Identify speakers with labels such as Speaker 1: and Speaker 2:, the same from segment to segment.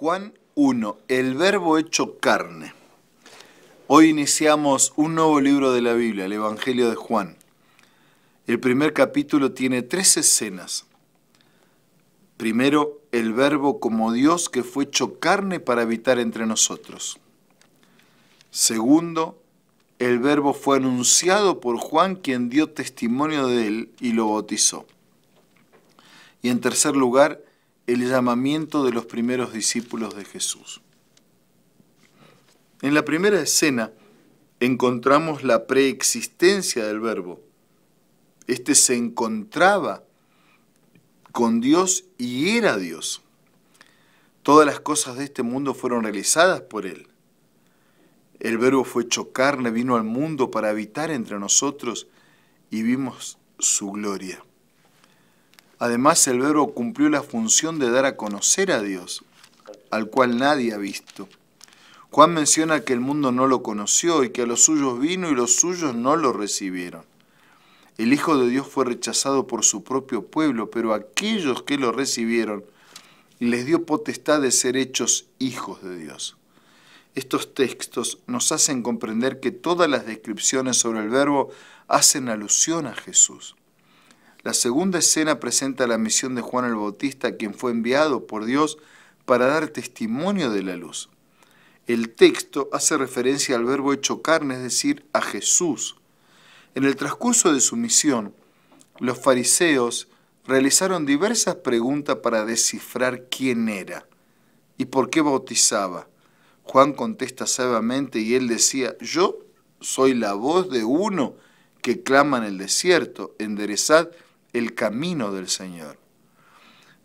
Speaker 1: Juan 1, el verbo hecho carne. Hoy iniciamos un nuevo libro de la Biblia, el Evangelio de Juan. El primer capítulo tiene tres escenas. Primero, el verbo como Dios que fue hecho carne para habitar entre nosotros. Segundo, el verbo fue anunciado por Juan quien dio testimonio de él y lo bautizó. Y en tercer lugar, el llamamiento de los primeros discípulos de Jesús. En la primera escena encontramos la preexistencia del verbo. Este se encontraba con Dios y era Dios. Todas las cosas de este mundo fueron realizadas por Él. El verbo fue hecho carne, vino al mundo para habitar entre nosotros y vimos su gloria. Además, el verbo cumplió la función de dar a conocer a Dios, al cual nadie ha visto. Juan menciona que el mundo no lo conoció y que a los suyos vino y los suyos no lo recibieron. El Hijo de Dios fue rechazado por su propio pueblo, pero aquellos que lo recibieron les dio potestad de ser hechos hijos de Dios. Estos textos nos hacen comprender que todas las descripciones sobre el verbo hacen alusión a Jesús. La segunda escena presenta la misión de Juan el Bautista, quien fue enviado por Dios para dar testimonio de la luz. El texto hace referencia al verbo hecho carne, es decir, a Jesús. En el transcurso de su misión, los fariseos realizaron diversas preguntas para descifrar quién era y por qué bautizaba. Juan contesta sabiamente y él decía, yo soy la voz de uno que clama en el desierto, enderezad el camino del Señor.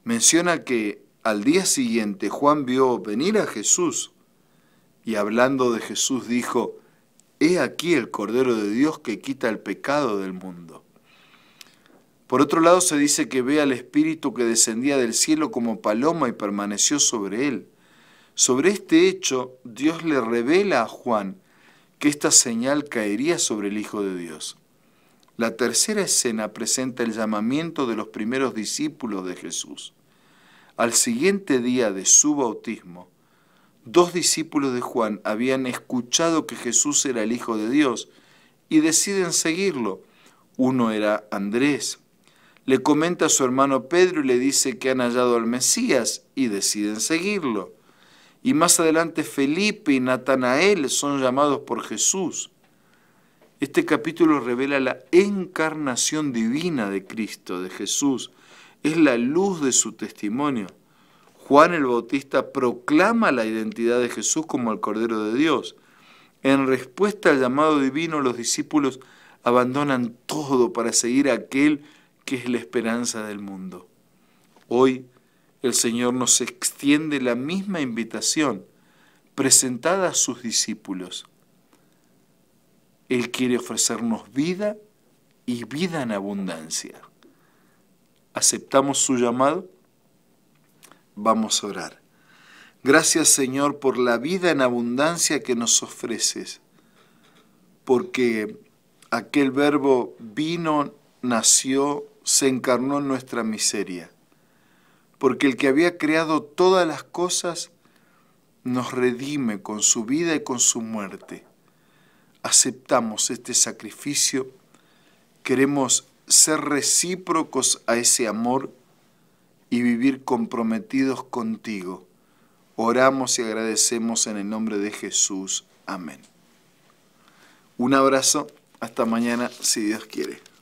Speaker 1: Menciona que al día siguiente Juan vio venir a Jesús y hablando de Jesús dijo, He aquí el Cordero de Dios que quita el pecado del mundo. Por otro lado se dice que ve al Espíritu que descendía del cielo como paloma y permaneció sobre él. Sobre este hecho, Dios le revela a Juan que esta señal caería sobre el Hijo de Dios. La tercera escena presenta el llamamiento de los primeros discípulos de Jesús. Al siguiente día de su bautismo, dos discípulos de Juan habían escuchado que Jesús era el Hijo de Dios y deciden seguirlo. Uno era Andrés. Le comenta a su hermano Pedro y le dice que han hallado al Mesías y deciden seguirlo. Y más adelante Felipe y Natanael son llamados por Jesús. Este capítulo revela la encarnación divina de Cristo, de Jesús. Es la luz de su testimonio. Juan el Bautista proclama la identidad de Jesús como el Cordero de Dios. En respuesta al llamado divino, los discípulos abandonan todo para seguir a aquel que es la esperanza del mundo. Hoy el Señor nos extiende la misma invitación presentada a sus discípulos. Él quiere ofrecernos vida y vida en abundancia. ¿Aceptamos su llamado? Vamos a orar. Gracias Señor por la vida en abundancia que nos ofreces, porque aquel verbo vino, nació, se encarnó en nuestra miseria, porque el que había creado todas las cosas nos redime con su vida y con su muerte aceptamos este sacrificio, queremos ser recíprocos a ese amor y vivir comprometidos contigo. Oramos y agradecemos en el nombre de Jesús. Amén. Un abrazo. Hasta mañana, si Dios quiere.